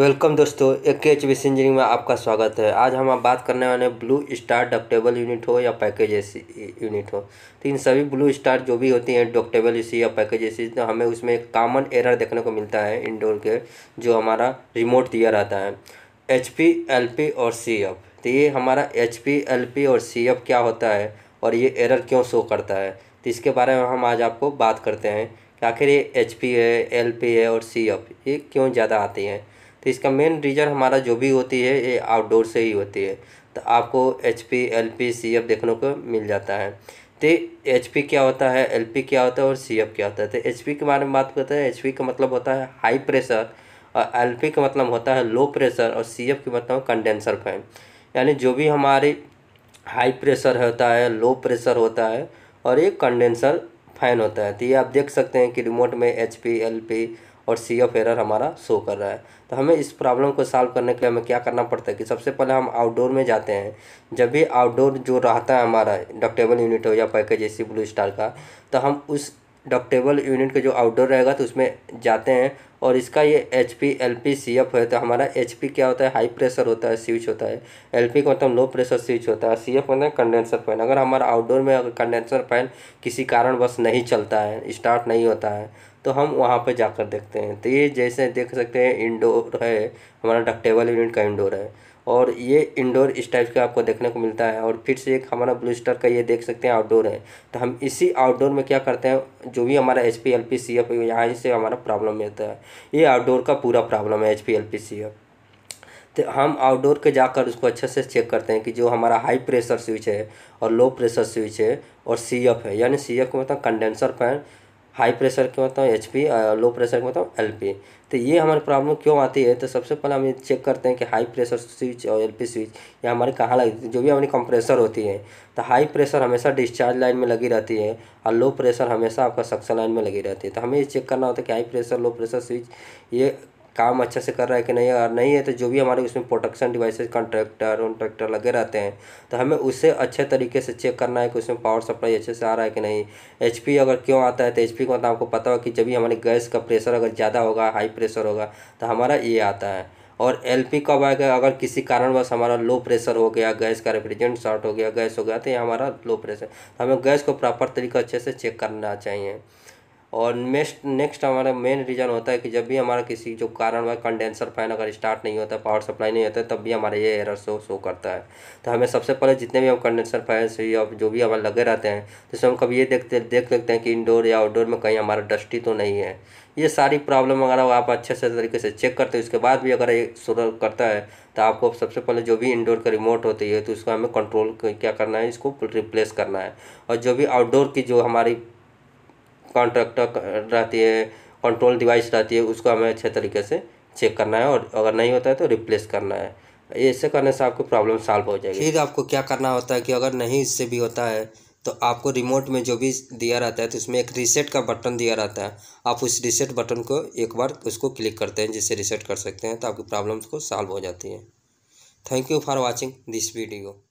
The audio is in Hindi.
वेलकम दोस्तों ए के एच इंजीनियरिंग में आपका स्वागत है आज हम आप बात करने वाले ब्लू स्टार डॉक्टेबल यूनिट हो या पैकेज एसी यूनिट हो तो इन सभी ब्लू स्टार जो भी होती हैं डॉक्टेबल एसी या पैकेज एसी तो हमें उसमें एक कॉमन एरर देखने को मिलता है इंडोर के जो हमारा रिमोट दिया रहता है एच पी एल पी और सी एफ तो ये हमारा एच पी एल पी और सी एफ क्या होता है और ये एरर क्यों शो करता है तो इसके बारे में हम आज आपको बात करते हैं कि आखिर ये एच पी है एल पी है और सी एफ ये क्यों ज़्यादा आती हैं तो इसका मेन रीज़न हमारा जो भी होती है ये आउटडोर से ही होती है तो आपको H P L P C F देखने को मिल जाता है तो एच पी क्या होता है एल पी क्या होता है और सी एफ क्या होता है तो एच पी के बारे में बात करते हैं एच पी का मतलब होता है हाई प्रेशर और एल पी का मतलब होता है लो प्रेशर और सी एफ का मतलब कंडेंसर फैन यानी जो भी हमारी हाई प्रेशर होता है लो प्रेशर होता है और एक कंडेंसर फैन होता है तो ये आप देख सकते हैं कि रिमोट में एच पी एल पी और सी ऑफ एरर हमारा शो कर रहा है तो हमें इस प्रॉब्लम को सॉल्व करने के लिए हमें क्या करना पड़ता है कि सबसे पहले हम आउटडोर में जाते हैं जब भी आउटडोर जो रहता है हमारा डक्टेबल यूनिट हो या पैकेज ए ब्लू स्टार का तो हम उस डक्टेबल यूनिट का जो आउटडोर रहेगा तो उसमें जाते हैं और इसका ये H P L P C F है तो हमारा एच पी क्या होता है हाई प्रेशर होता है स्विच होता है एल पी का मतलब लो प्रेशर स्विच होता है सी एफ होता है कंडेंसर फैन अगर हमारा आउटडोर में अगर कंडेंसर फैन किसी कारण बस नहीं चलता है स्टार्ट नहीं होता है तो हम वहाँ पर जाकर देखते हैं तो ये जैसे देख सकते हैं इंडोर है हमारा डकटेबल यूनिट का इंडोर है और ये इंडोर इस टाइप का आपको देखने को मिलता है और फिर से एक हमारा ब्लू स्टार का ये देख सकते हैं आउटडोर है तो हम इसी आउटडोर में क्या करते हैं जो भी हमारा H P L P C F यहाँ से हमारा प्रॉब्लम रहता है ये आउटडोर का पूरा प्रॉब्लम है H P L P C है तो हम आउटडोर के जाकर उसको अच्छे से चेक करते हैं कि जो हमारा हाई प्रेशर स्विच है और लो प्रेशर स्विच है और सी एफ है यानी सी एफ को मतलब कंडेंसर फैन हाई प्रेशर के मतलब एच पी लो प्रेशर के मतलब एल पी तो ये हमारी प्रॉब्लम क्यों आती है तो सबसे पहले हम ये चेक करते हैं कि हाई प्रेशर स्विच और एल पी स्विच ये हमारे कहाँ है जो भी हमारी कंप्रेसर होती है तो हाई प्रेशर हमेशा डिस्चार्ज लाइन में लगी रहती है और लो प्रेशर हमेशा आपका सक्शन लाइन में लगी रहती है तो हमें ये चेक करना होता है कि high pressure low pressure switch ये काम अच्छे से कर रहा है कि नहीं और नहीं है तो जो भी हमारे उसमें प्रोटेक्शन डिवाइसेस कॉन्ट्रैक्टर वॉन्ट्रैक्टर लगे रहते हैं तो हमें उसे अच्छे तरीके से चेक करना है कि उसमें पावर सप्लाई अच्छे से आ रहा है कि नहीं एच अगर क्यों आता है तो एच का तो आपको पता होगा कि जब भी हमारे गैस का प्रेशर अगर ज़्यादा होगा हाई प्रेशर होगा तो हमारा ये आता है और एल पी कब आएगा अगर किसी कारणवश हमारा लो प्रेशर हो गया गैस का रेफ्रिजरेंट शॉर्ट हो गया गैस हो गया तो ये हमारा लो प्रेशर तो हमें गैस को प्रॉपर तरीका अच्छे से चेक करना चाहिए और नेक्स्ट नेक्स्ट हमारा मेन रीज़न होता है कि जब भी हमारा किसी जो कारण वह कंडेंसर फैन अगर स्टार्ट नहीं होता पावर सप्लाई नहीं होता तब भी हमारा ये एरर शो शो करता है तो हमें सबसे पहले जितने भी हम कंडेंसर फैन से या जो भी हमारे लगे रहते हैं जैसे हम कभी ये देखते देख सकते हैं कि इंडोर या आउटडोर में कहीं हमारा डस्टी तो नहीं है ये सारी प्रॉब्लम अगर आप अच्छे से तरीके से चेक करते हैं उसके बाद भी अगर ये सुधर करता है तो आपको सबसे पहले जो भी इंडोर का रिमोट होती है तो उसको हमें कंट्रोल क्या करना है इसको रिप्लेस करना है और जो भी आउटडोर की जो हमारी कॉन्ट्रैक्टर रहती है कंट्रोल डिवाइस रहती है उसको हमें अच्छे तरीके से चेक करना है और अगर नहीं होता है तो रिप्लेस करना है ऐसे करने से आपको प्रॉब्लम सॉल्व हो जाएगी फिर आपको क्या करना होता है कि अगर नहीं इससे भी होता है तो आपको रिमोट में जो भी दिया रहता है तो उसमें एक रीसेट का बटन दिया रहता है आप उस रीसेट बटन को एक बार उसको क्लिक करते हैं जिससे रीसेट कर सकते हैं तो आपकी प्रॉब्लम्स को सॉल्व हो जाती है thank you for watching this video